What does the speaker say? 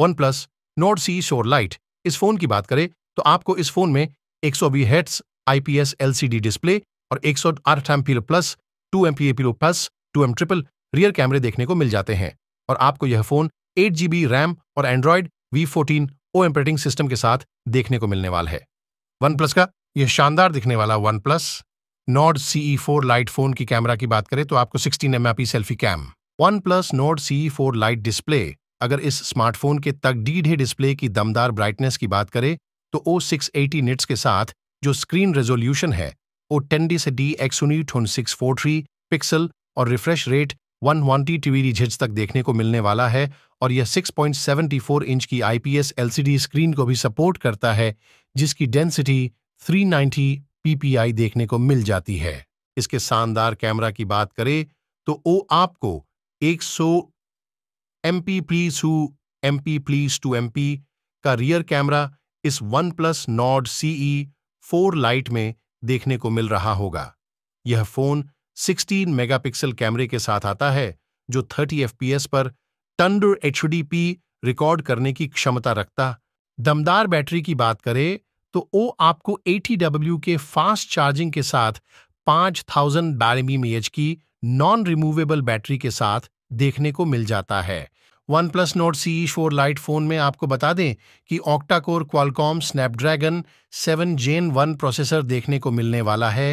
one OnePlus Nord सी शोर light इस phone की बात करें तो आपको इस फोन में एक सौ बी hertz I P S L C D display और एक सौ आठ एम पीलो प्लस टू एम पी ए पीलो plus two M triple rear कैमरे देखने को मिल जाते हैं और आपको यह phone eight G B RAM और एंड्रॉयड वी फोर्टीन ओ ऑपरेटिंग सिस्टम के साथ देखने को मिलने वाला है वन प्लस का यह शानदार दिखने वाला OnePlus Nord C E four lite phone की कैमरा की बात करें तो आपको sixteen M selfie cam OnePlus Nord C four lite display अगर इस स्मार्टफोन के तक डीढ़े डिस्प्ले की दमदार ब्राइटनेस की बात करें तो ओ सिक्स एटी निट्स के साथ जो स्क्रीन रेजोल्यूशन है वो टेन डी से डी एक्सोनीट सिक्स फोर थ्री पिक्सल और रिफ्रेश रेट वन वनटी टीवी तक देखने को मिलने वाला है और यह 6.74 इंच की आईपीएस एलसीडी स्क्रीन को भी सपोर्ट करता है जिसकी डेंसिटी 390 पीपीआई देखने को मिल जाती है इसके शानदार कैमरा की बात करें तो वो आपको एक एम पी प्लीज हु M P plus two M P का रियर कैमरा इस OnePlus Nord CE four lite में देखने को मिल रहा होगा यह फोन 16 मेगापिक्सल कैमरे के साथ आता है जो 30 एफ पर टंडर एच रिकॉर्ड करने की क्षमता रखता दमदार बैटरी की बात करें तो ओ आपको ए डब्ल्यू के फास्ट चार्जिंग के साथ 5000 थाउजेंड बैरमी की नॉन रिमूवेबल बैटरी के साथ देखने को मिल जाता है OnePlus Nord C four lite phone में आपको बता दें कि octa core Qualcomm Snapdragon seven gen one processor देखने को मिलने वाला है